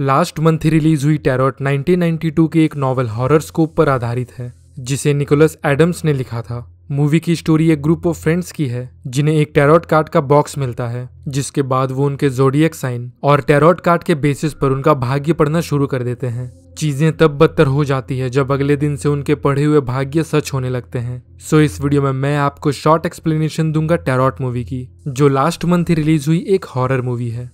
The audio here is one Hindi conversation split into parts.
लास्ट मंथ ही रिलीज हुई टेरॉट 1992 के एक नॉवल हॉरर स्कोप पर आधारित है जिसे निकोलस एडम्स ने लिखा था मूवी की स्टोरी एक ग्रुप ऑफ फ्रेंड्स की है जिन्हें एक टेरॉट कार्ड का बॉक्स मिलता है जिसके बाद वो उनके जोडियक साइन और टेरॉट कार्ड के बेसिस पर उनका भाग्य पढ़ना शुरू कर देते हैं चीजें तब बदतर हो जाती है जब अगले दिन से उनके पढ़े हुए भाग्य सच होने लगते हैं सो इस वीडियो में मैं आपको शॉर्ट एक्सप्लेनेशन दूंगा टेरॉट मूवी की जो लास्ट मंथ ही रिलीज हुई एक हॉरर मूवी है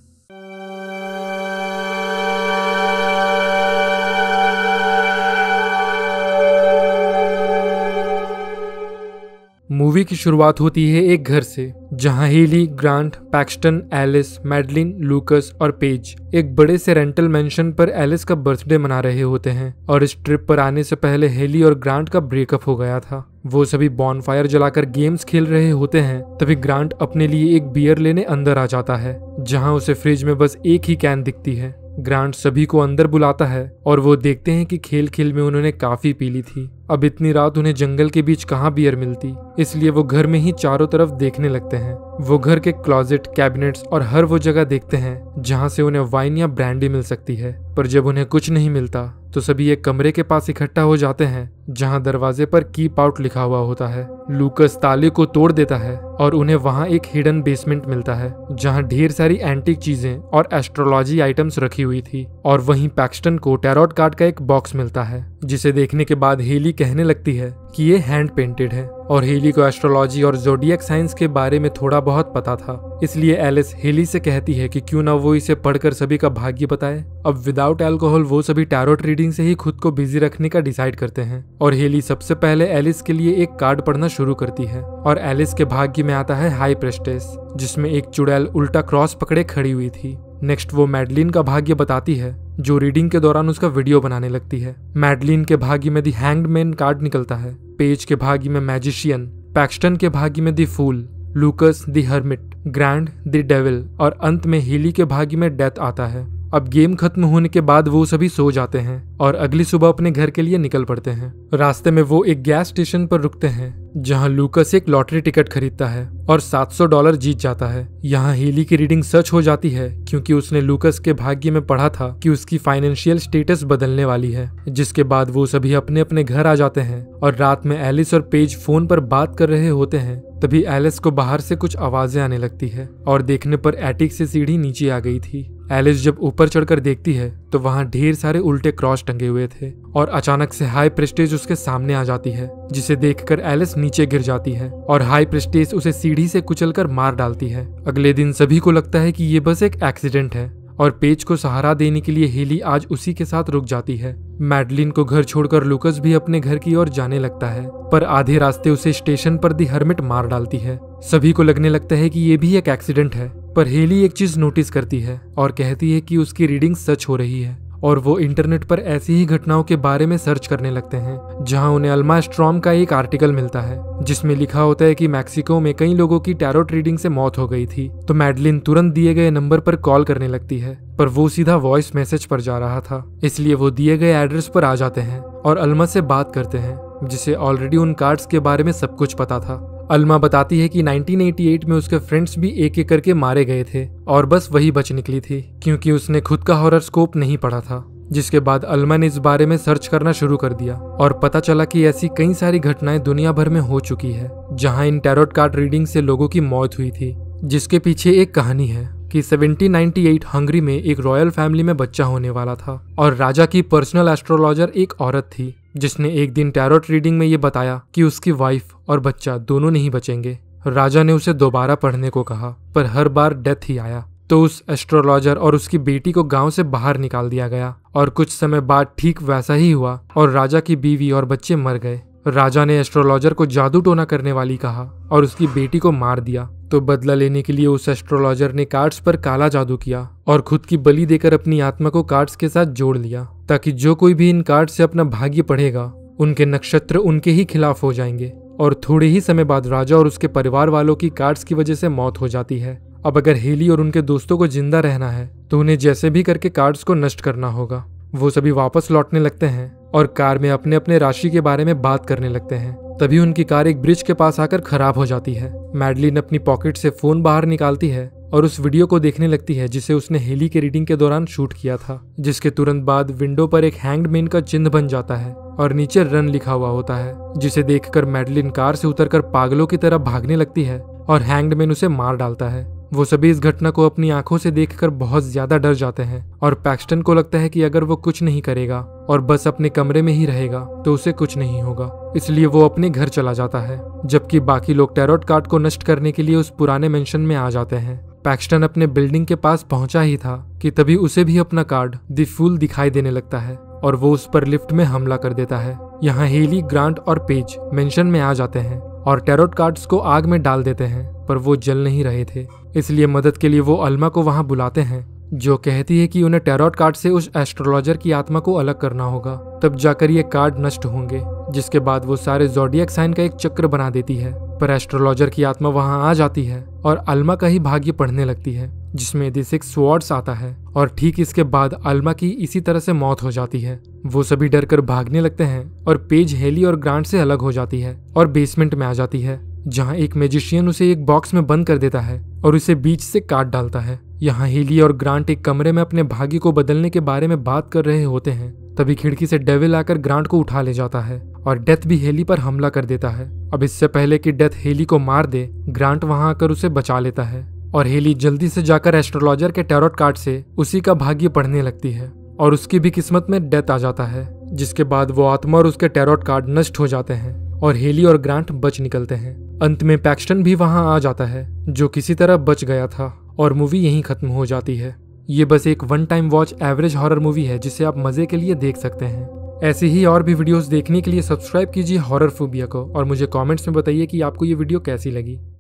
मूवी की शुरुआत होती है एक घर से जहां Haley Grant Paxton Ellis Madeline Lucas और पेज एक बड़े से रेंटल मेंशन पर एलिस का बर्थडे मना रहे होते हैं और इस ट्रिप पर आने से पहले हेली और ग्रांट का ब्रेकअप हो गया था वो सभी बॉनफायर जलाकर गेम्स खेल रहे होते हैं तभी ग्रांट अपने लिए एक बियर लेने अंदर आ जाता है जहाँ उसे फ्रिज में बस एक ही कैन दिखती है ग्रांट सभी को अंदर बुलाता है और वो देखते हैं कि खेल खेल में उन्होंने काफी पी ली थी अब इतनी रात उन्हें जंगल के बीच कहाँ बियर मिलती इसलिए वो घर में ही चारों तरफ देखने लगते हैं वो घर के क्लॉजेट कैबिनेट्स और हर वो जगह देखते हैं जहाँ से उन्हें वाइन या ब्रांडी मिल सकती है पर जब उन्हें कुछ नहीं मिलता तो सभी एक कमरे के पास इकट्ठा हो जाते हैं जहाँ दरवाजे पर कीप आउट लिखा हुआ होता है लूकस ताले को तोड़ देता है और उन्हें वहाँ एक हिडन बेसमेंट मिलता है जहाँ ढेर सारी एंटिक चीजें और एस्ट्रोलॉजी आइटम्स रखी हुई थी और वहीं पैक्सटन को टेरॉट कार्ड का एक बॉक्स मिलता है जिसे देखने के बाद हेली कहने लगती है कि ये हैंड पेंटेड है और हेली को एस्ट्रोलॉजी और जोडियक साइंस के बारे में थोड़ा बहुत पता था इसलिए एलिस हेली से कहती है कि क्यों ना वो इसे पढ़कर सभी का भाग्य बताए अब विदाउट एल्कोहल वो सभी टैरोट रीडिंग से ही खुद को बिजी रखने का डिसाइड करते हैं और हेली सबसे पहले एलिस के लिए एक कार्ड पढ़ना शुरू करती है और एलिस के भाग्य में आता है हाई प्रेस्टेस जिसमें एक चुड़ैल उल्टा क्रॉस पकड़े खड़ी हुई थी नेक्स्ट वो मेडलिन का भाग्य बताती है जो रीडिंग के दौरान उसका वीडियो बनाने लगती है मैडलिन के भागी में दी हैंग्ड मैन कार्ड निकलता है पेज के भागी में मैजिशियन पैक्सटन के भागी में the fool Lucas the hermit Grant the devil और अंत में हीली के भागी में डेथ आता है अब गेम खत्म होने के बाद वो सभी सो जाते हैं और अगली सुबह अपने घर के लिए निकल पड़ते हैं रास्ते में वो एक गैस स्टेशन पर रुकते हैं जहां लूकस एक लॉटरी टिकट खरीदता है और 700 डॉलर जीत जाता है यहाँ हीली की रीडिंग सच हो जाती है क्योंकि उसने लूकस के भाग्य में पढ़ा था कि उसकी फाइनेंशियल स्टेटस बदलने वाली है जिसके बाद वो सभी अपने अपने घर आ जाते हैं और रात में एलिस और पेज फोन पर बात कर रहे होते हैं तभी एलिस को बाहर से कुछ आवाजें आने लगती है और देखने पर एटिक से सीढ़ी नीचे आ गई थी एलिस जब ऊपर चढ़कर देखती है तो वहां ढेर सारे उल्टे क्रॉस टंगे हुए थे और अचानक से हाई प्रेस्टेज उसके सामने आ जाती है जिसे देखकर एलिस नीचे गिर जाती है और हाई प्रेस्टेज उसे सीढ़ी से कुचलकर मार डालती है अगले दिन सभी को लगता है कि ये बस एक एक्सीडेंट है और पेज को सहारा देने के लिए हेली आज उसी के साथ रुक जाती है मैडलिन को घर छोड़कर लुकस भी अपने घर की ओर जाने लगता है पर आधे रास्ते उसे स्टेशन पर दी हर्मिट मार डालती है सभी को लगने लगता है कि ये भी एक एक्सीडेंट है पर हेली एक चीज नोटिस करती है और कहती है कि उसकी रीडिंग सच हो रही है और वो इंटरनेट पर ऐसी ही घटनाओं के बारे में सर्च करने लगते हैं जहां उन्हें अल्मा स्ट्रॉम का एक आर्टिकल मिलता है जिसमें लिखा होता है कि मैक्सिको में कई लोगों की टैरोट रीडिंग से मौत हो गई थी तो मैडलिन तुरंत दिए गए नंबर पर कॉल करने लगती है पर वो सीधा वॉइस मैसेज पर जा रहा था इसलिए वो दिए गए एड्रेस पर आ जाते हैं और अल्मा से बात करते हैं जिसे ऑलरेडी उन कार्ड्स के बारे में सब कुछ पता था अल्मा बताती है कि 1988 में उसके फ्रेंड्स भी एक एक करके मारे गए थे और बस वही बच निकली थी क्योंकि उसने खुद का हॉरर स्कोप नहीं पढ़ा था जिसके बाद अल्मा ने इस बारे में सर्च करना शुरू कर दिया और पता चला कि ऐसी कई सारी घटनाएं दुनिया भर में हो चुकी है जहां इन टैरोट कार्ड रीडिंग से लोगों की मौत हुई थी जिसके पीछे एक कहानी है कि 1798 हंगरी में एक रॉयल फैमिली में बच्चा होने वाला था और राजा की पर्सनल एस्ट्रोलॉजर एक औरत थी जिसने एक दिन टैरोट रीडिंग में ये बताया कि उसकी वाइफ और बच्चा दोनों नहीं बचेंगे राजा ने उसे दोबारा पढ़ने को कहा पर हर बार डेथ ही आया तो उस एस्ट्रोलॉजर और उसकी बेटी को गांव से बाहर निकाल दिया गया और कुछ समय बाद ठीक वैसा ही हुआ और राजा की बीवी और बच्चे मर गए राजा ने एस्ट्रोलॉजर को जादू टोना करने वाली कहा और उसकी बेटी को मार दिया तो बदला लेने के लिए उस एस्ट्रोलॉजर ने कार्ड्स पर काला जादू किया और खुद की बलि देकर अपनी आत्मा को कार्ड्स के साथ जोड़ लिया ताकि जो कोई भी इन कार्ड से अपना भाग्य पढ़ेगा उनके नक्षत्र उनके ही खिलाफ हो जाएंगे और थोड़े ही समय बाद राजा और उसके परिवार वालों की कार्ड्स की वजह से मौत हो जाती है अब अगर हेली और उनके दोस्तों को जिंदा रहना है तो उन्हें जैसे भी करके कार्ड्स को नष्ट करना होगा वो सभी वापस लौटने लगते हैं और कार में अपने अपने राशि के बारे में बात करने लगते हैं तभी उनकी कार एक ब्रिज के पास आकर खराब हो जाती है मैडलिन अपनी पॉकेट से फोन बाहर निकालती है और उस वीडियो को देखने लगती है जिसे उसने हेली के रीडिंग के दौरान शूट किया था जिसके तुरंत बाद विंडो पर एक हैंग्ड मैन का चिन्ह बन जाता है और नीचे रन लिखा हुआ होता है जिसे देखकर मेडलिन कार से उतरकर पागलों की तरह भागने लगती है और हैंग्ड मैन उसे मार डालता है वो सभी इस घटना को अपनी आंखों से देखकर बहुत ज्यादा डर जाते हैं और पैक्सटन को लगता है कि अगर वो कुछ नहीं करेगा और बस अपने कमरे में ही रहेगा तो उसे कुछ नहीं होगा इसलिए वो अपने घर चला जाता है जबकि बाकी लोग टेरोट कार्ड को नष्ट करने के लिए उस पुराने मेंशन में आ जाते हैं पैक्सटन अपने बिल्डिंग के पास पहुंचा ही था कि तभी उसे भी अपना कार्ड द फूल दिखाई देने लगता है और वो उस पर लिफ्ट में हमला कर देता है यहाँ हेली ग्रांट और पेज मेंशन में आ जाते हैं और टेरोट कार्ड्स को आग में डाल देते हैं पर वो जल नहीं रहे थे इसलिए मदद के लिए वो अल्मा को वहां बुलाते हैं जो कहती है कि उन्हें टेरोट कार्ड से उस एस्ट्रोलॉजर की आत्मा को अलग करना होगा तब जाकर ये कार्ड नष्ट होंगे जिसके बाद वो सारे जोडियक साइन का एक चक्र बना देती है पर एस्ट्रोलॉजर की आत्मा वहां आ जाती है और अल्मा का ही भाग्य पढ़ने लगती है जिसमें दी सिक्स वर्ड्स आता है और ठीक इसके बाद अल्मा की इसी तरह से मौत हो जाती है वो सभी डर कर भागने लगते हैं और पेज हेली और ग्रांट से अलग हो जाती है और बेसमेंट में आ जाती है जहाँ एक मेजिशियन उसे एक बॉक्स में बंद कर देता है और उसे बीच से काट डालता है यहाँ हेली और ग्रांट एक कमरे में अपने भाग्य को बदलने के बारे में बात कर रहे होते हैं तभी खिड़की से डेविल आकर ग्रांट को उठा ले जाता है और डेथ भी हेली पर हमला कर देता है अब इससे पहले कि डेथ हेली को मार दे ग्रांट वहां आकर उसे बचा लेता है और हेली जल्दी से जाकर एस्ट्रोलॉजर के टेरोट कार्ड से उसी का भाग्य पढ़ने लगती है और उसकी भी किस्मत में डेथ आ जाता है जिसके बाद वो आत्मा और उसके टेरोट कार्ड नष्ट हो जाते हैं और हेली और ग्रांट बच निकलते हैं अंत में पैक्स्टन भी वहां आ जाता है जो किसी तरह बच गया था और मूवी यहीं खत्म हो जाती है ये बस एक one time watch average horror movie है जिसे आप मजे के लिए देख सकते हैं ऐसे ही और भी वीडियोस देखने के लिए सब्सक्राइब कीजिए हॉरर फोबिया को और मुझे कमेंट्स में बताइए कि आपको ये वीडियो कैसी लगी